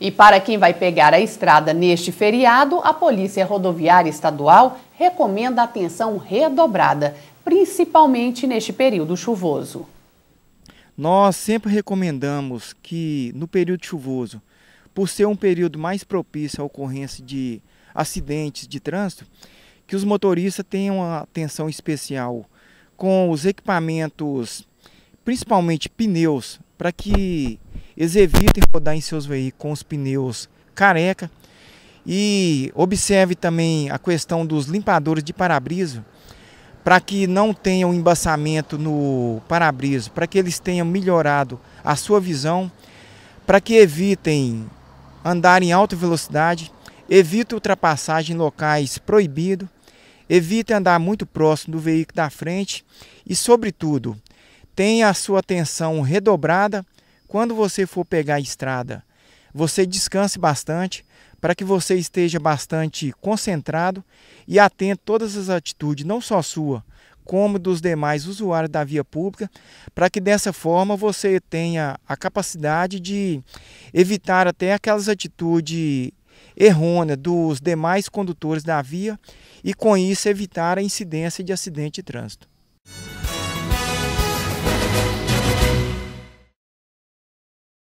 E para quem vai pegar a estrada neste feriado, a Polícia Rodoviária Estadual recomenda atenção redobrada, principalmente neste período chuvoso. Nós sempre recomendamos que no período chuvoso, por ser um período mais propício à ocorrência de acidentes de trânsito, que os motoristas tenham uma atenção especial com os equipamentos, principalmente pneus, para que eles evitem rodar em seus veículos com os pneus careca. E observe também a questão dos limpadores de para-brisa, para que não tenham embaçamento no para-brisa, para que eles tenham melhorado a sua visão, para que evitem andar em alta velocidade, evite ultrapassagem em locais proibidos, evite andar muito próximo do veículo da frente e, sobretudo, tenha a sua atenção redobrada quando você for pegar a estrada, você descanse bastante para que você esteja bastante concentrado e atento a todas as atitudes, não só sua, como dos demais usuários da via pública, para que dessa forma você tenha a capacidade de evitar até aquelas atitudes errôneas dos demais condutores da via e com isso evitar a incidência de acidente de trânsito.